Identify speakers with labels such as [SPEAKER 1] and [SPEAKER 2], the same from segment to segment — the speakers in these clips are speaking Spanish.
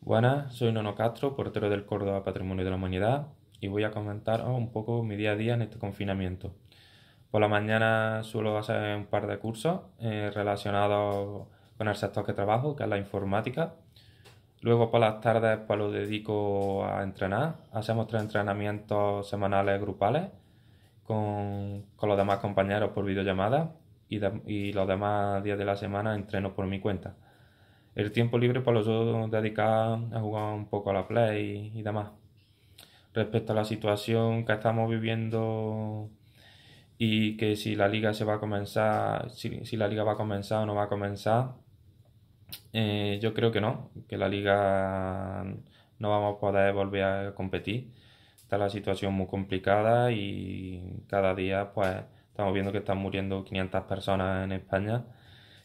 [SPEAKER 1] Buenas, soy Nono Castro, portero del Córdoba Patrimonio de la Humanidad y voy a comentaros un poco mi día a día en este confinamiento. Por la mañana suelo hacer un par de cursos eh, relacionados con el sector que trabajo, que es la informática. Luego por las tardes pues lo dedico a entrenar. Hacemos tres entrenamientos semanales grupales con, los demás compañeros por videollamada y los demás días de la semana entreno por mi cuenta el tiempo libre para los dos dedicar a jugar un poco a la play y, demás. Respecto a la situación que estamos viviendo y que si la liga se va a comenzar, si, la liga va a comenzar o no va a comenzar, eh, yo creo que no, que la liga no vamos a poder volver a competir. Está la situación muy complicada y cada día pues estamos viendo que están muriendo 500 personas en España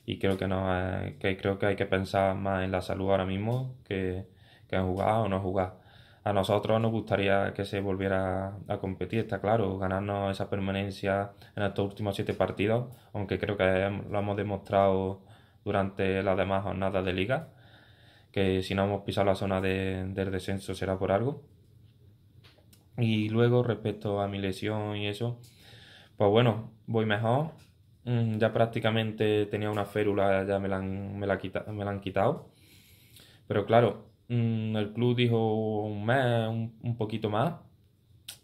[SPEAKER 1] y creo que, no, eh, creo que hay que pensar más en la salud ahora mismo que, que en jugar o no jugar. A nosotros nos gustaría que se volviera a competir, está claro, ganarnos esa permanencia en estos últimos siete partidos, aunque creo que lo hemos demostrado durante las demás jornadas de liga, que si no hemos pisado la zona del descenso será por algo. Y luego respecto a mi lesión y eso, pues bueno, voy mejor, Mm, ya prácticamente tenía una férula, ya me la han, me me la han quitado. Pero claro, mm, el club dijo un mes, un, poquito más.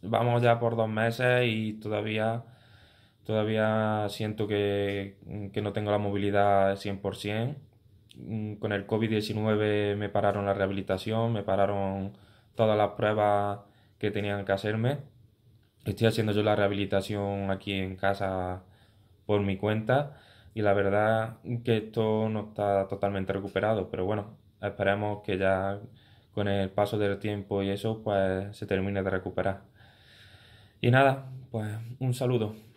[SPEAKER 1] Vamos ya por dos meses y todavía, todavía siento que, que no tengo la movilidad 100%. Mm, con el COVID-19 me pararon la rehabilitación, me pararon todas las pruebas que tenían que hacerme. Estoy haciendo yo la rehabilitación aquí en casa por mi cuenta y la verdad que esto no está totalmente recuperado, pero bueno, esperemos que ya con el paso del tiempo y eso pues se termine de recuperar. Y nada, pues un saludo.